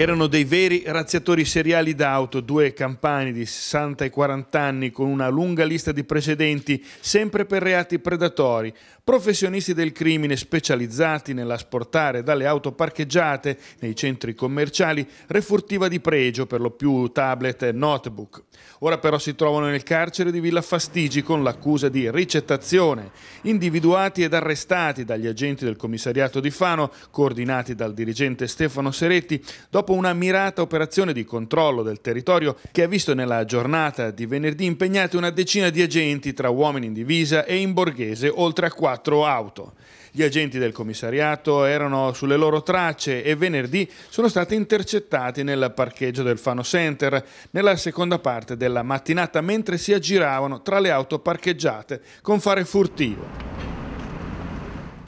Erano dei veri razziatori seriali d'auto, due campani di 60 e 40 anni con una lunga lista di precedenti, sempre per reati predatori, professionisti del crimine specializzati nell'asportare dalle auto parcheggiate nei centri commerciali refurtiva di pregio, per lo più tablet e notebook. Ora però si trovano nel carcere di Villa Fastigi con l'accusa di ricettazione, individuati ed arrestati dagli agenti del commissariato di Fano, coordinati dal dirigente Stefano Seretti, dopo dopo una mirata operazione di controllo del territorio che ha visto nella giornata di venerdì impegnate una decina di agenti tra uomini in divisa e in borghese, oltre a quattro auto. Gli agenti del commissariato erano sulle loro tracce e venerdì sono stati intercettati nel parcheggio del Fano Center nella seconda parte della mattinata mentre si aggiravano tra le auto parcheggiate con fare furtivo.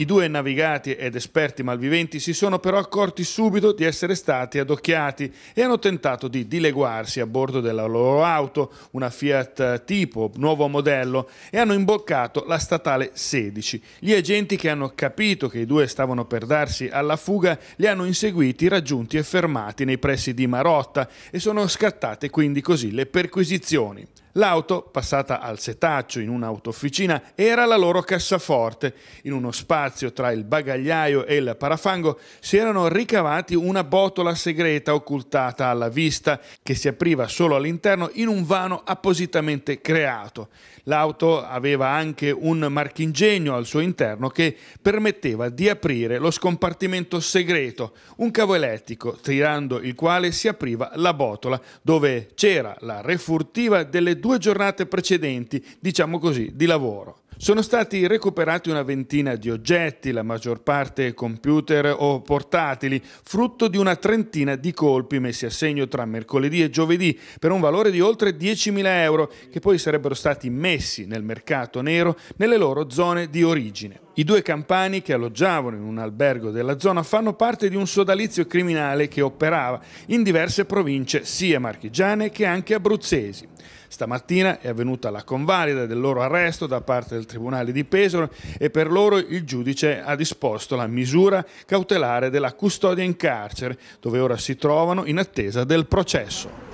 I due navigati ed esperti malviventi si sono però accorti subito di essere stati adocchiati e hanno tentato di dileguarsi a bordo della loro auto, una Fiat tipo, nuovo modello, e hanno imboccato la statale 16. Gli agenti che hanno capito che i due stavano per darsi alla fuga li hanno inseguiti, raggiunti e fermati nei pressi di Marotta e sono scattate quindi così le perquisizioni. L'auto, passata al setaccio in un'autofficina, era la loro cassaforte. In uno spazio tra il bagagliaio e il parafango si erano ricavati una botola segreta occultata alla vista che si apriva solo all'interno in un vano appositamente creato. L'auto aveva anche un marchingegno al suo interno che permetteva di aprire lo scompartimento segreto, un cavo elettrico, tirando il quale si apriva la botola dove c'era la refurtiva delle due giornate precedenti, diciamo così, di lavoro. Sono stati recuperati una ventina di oggetti, la maggior parte computer o portatili, frutto di una trentina di colpi messi a segno tra mercoledì e giovedì per un valore di oltre 10.000 euro che poi sarebbero stati messi nel mercato nero nelle loro zone di origine. I due campani che alloggiavano in un albergo della zona fanno parte di un sodalizio criminale che operava in diverse province sia marchigiane che anche abruzzesi. Stamattina è avvenuta la convalida del loro arresto da parte del Tribunale di Pesaro e per loro il giudice ha disposto la misura cautelare della custodia in carcere, dove ora si trovano in attesa del processo.